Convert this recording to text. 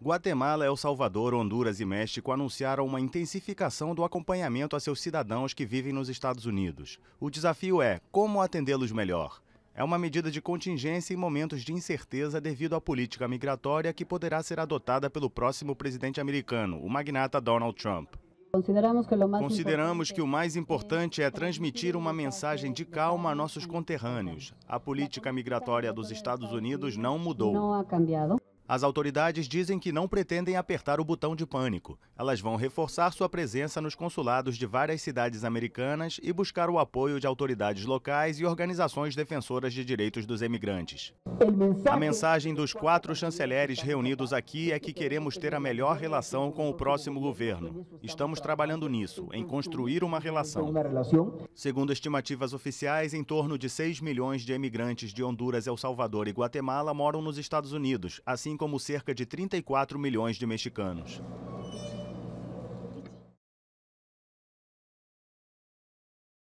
Guatemala, El Salvador, Honduras e México anunciaram uma intensificação do acompanhamento a seus cidadãos que vivem nos Estados Unidos. O desafio é como atendê-los melhor. É uma medida de contingência em momentos de incerteza devido à política migratória que poderá ser adotada pelo próximo presidente americano, o magnata Donald Trump. Consideramos que o mais importante é transmitir uma mensagem de calma a nossos conterrâneos. A política migratória dos Estados Unidos não mudou. As autoridades dizem que não pretendem apertar o botão de pânico. Elas vão reforçar sua presença nos consulados de várias cidades americanas e buscar o apoio de autoridades locais e organizações defensoras de direitos dos emigrantes. A mensagem dos quatro chanceleres reunidos aqui é que queremos ter a melhor relação com o próximo governo. Estamos trabalhando nisso, em construir uma relação. Segundo estimativas oficiais, em torno de 6 milhões de emigrantes de Honduras, El Salvador e Guatemala moram nos Estados Unidos, assim como cerca de 34 milhões de mexicanos.